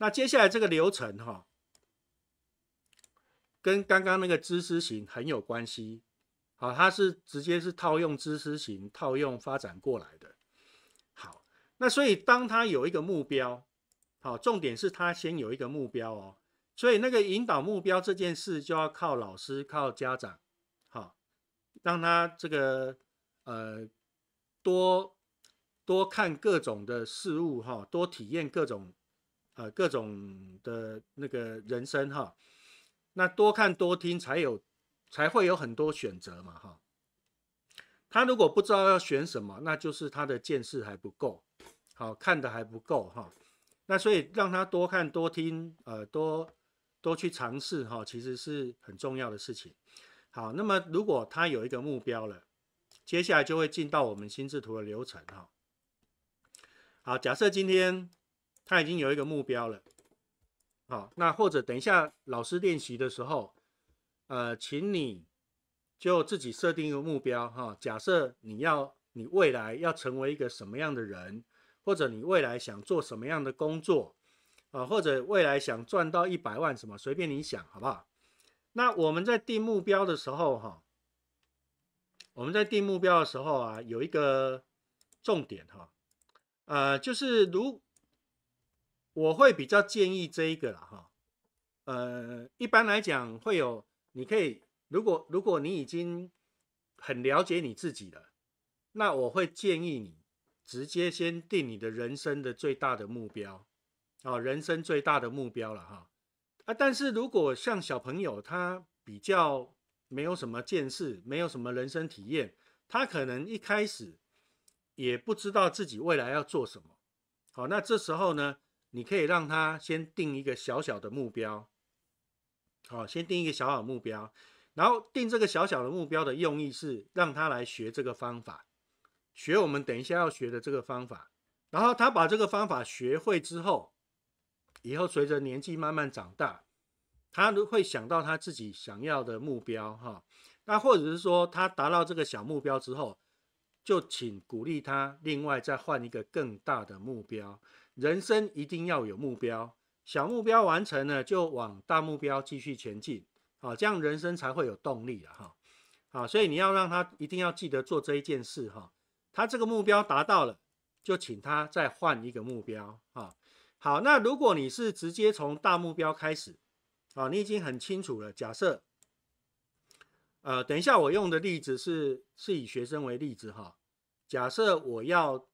那接下来这个流程哈，跟刚刚那个知识型很有关系，好，它是直接是套用知识型套用发展过来的。好，那所以当他有一个目标，好，重点是他先有一个目标哦，所以那个引导目标这件事就要靠老师、靠家长，好，让他这个呃多多看各种的事物哈，多体验各种。呃，各种的那个人生哈，那多看多听才有，才会有很多选择嘛哈。他如果不知道要选什么，那就是他的见识还不够，好看得还不够哈。那所以让他多看多听，呃，多多去尝试哈，其实是很重要的事情。好，那么如果他有一个目标了，接下来就会进到我们心智图的流程哈。好，假设今天。他已经有一个目标了，好，那或者等一下老师练习的时候，呃，请你就自己设定一个目标哈。假设你要你未来要成为一个什么样的人，或者你未来想做什么样的工作，啊，或者未来想赚到一百万什么，随便你想，好不好？那我们在定目标的时候哈，我们在定目标的时候啊，有一个重点哈，呃，就是如。我会比较建议这一个了哈，呃，一般来讲会有，你可以如果如果你已经很了解你自己了，那我会建议你直接先定你的人生的最大的目标，啊，人生最大的目标了哈，啊，但是如果像小朋友他比较没有什么见识，没有什么人生体验，他可能一开始也不知道自己未来要做什么，好，那这时候呢？你可以让他先定一个小小的目标，好，先定一个小小目标，然后定这个小小的目标的用意是让他来学这个方法，学我们等一下要学的这个方法。然后他把这个方法学会之后，以后随着年纪慢慢长大，他会想到他自己想要的目标，哈，那或者是说他达到这个小目标之后，就请鼓励他另外再换一个更大的目标。人生一定要有目标，小目标完成了就往大目标继续前进，啊，这样人生才会有动力了哈。啊，所以你要让他一定要记得做这一件事哈。他这个目标达到了，就请他再换一个目标啊。好，那如果你是直接从大目标开始，啊，你已经很清楚了。假设，呃，等一下我用的例子是是以学生为例子哈。假设我要。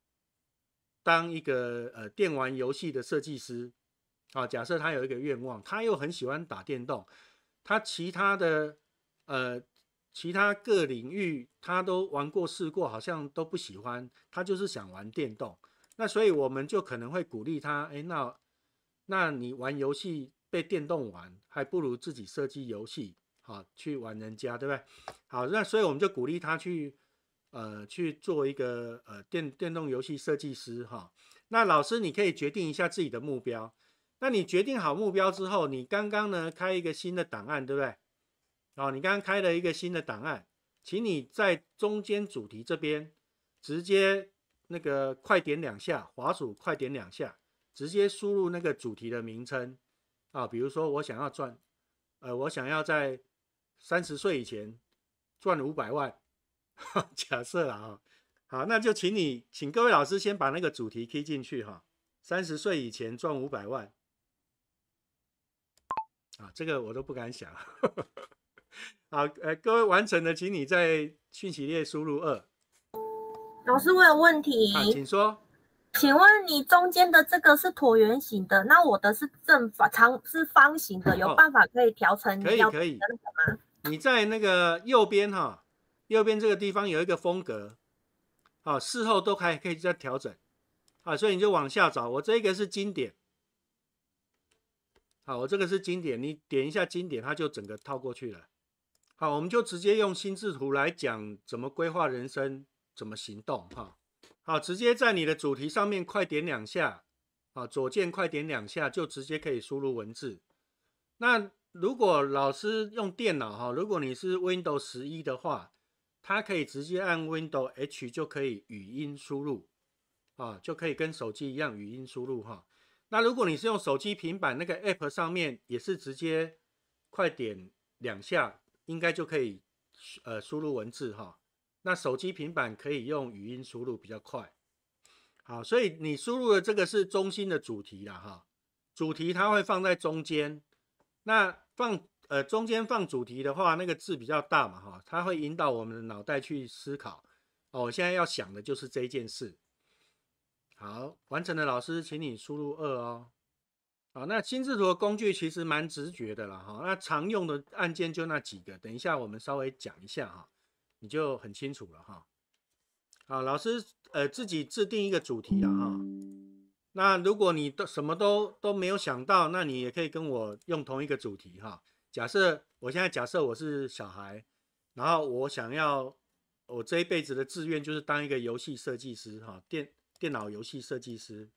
当一个呃电玩游戏的设计师，啊，假设他有一个愿望，他又很喜欢打电动，他其他的呃其他各领域他都玩过试过，好像都不喜欢，他就是想玩电动。那所以我们就可能会鼓励他，哎，那那你玩游戏被电动玩，还不如自己设计游戏，好去玩人家，对不对？好，那所以我们就鼓励他去。呃，去做一个呃电电动游戏设计师哈。那老师，你可以决定一下自己的目标。那你决定好目标之后，你刚刚呢开一个新的档案，对不对？哦，你刚刚开了一个新的档案，请你在中间主题这边直接那个快点两下，滑鼠快点两下，直接输入那个主题的名称啊。比如说，我想要赚，呃，我想要在三十岁以前赚五百万。假设了啊，好，那就请你请各位老师先把那个主题贴进去哈。三十岁以前赚五百万啊，这个我都不敢想。好，呃，各位完成的，请你在讯息列输入二。老师，我有问题。请说。请问你中间的这个是椭圆形的，那我的是正方长是方形的，有办法可以调成？可以可以。你在那个右边哈。右边这个地方有一个风格，啊，事后都还可以再调整，啊，所以你就往下找。我这个是经典，好，我这个是经典，你点一下经典，它就整个套过去了。好，我们就直接用心智图来讲怎么规划人生，怎么行动哈。好，直接在你的主题上面快点两下，啊，左键快点两下就直接可以输入文字。那如果老师用电脑哈，如果你是 Windows 十一的话。它可以直接按 Window H 就可以语音输入，啊，就可以跟手机一样语音输入哈。那如果你是用手机、平板那个 App 上面，也是直接快点两下，应该就可以呃输入文字哈。那手机、平板可以用语音输入比较快，好，所以你输入的这个是中心的主题了哈。主题它会放在中间，那放。呃，中间放主题的话，那个字比较大嘛，哈，它会引导我们的脑袋去思考。哦，我现在要想的就是这件事。好，完成的老师，请你输入二哦。好，那心智图工具其实蛮直觉的了，哈。那常用的按键就那几个，等一下我们稍微讲一下哈，你就很清楚了哈。好，老师，呃，自己制定一个主题了哈。那如果你都什么都都没有想到，那你也可以跟我用同一个主题哈。假设我现在假设我是小孩，然后我想要我这一辈子的志愿就是当一个游戏设计师，哈，电电脑游戏设计师。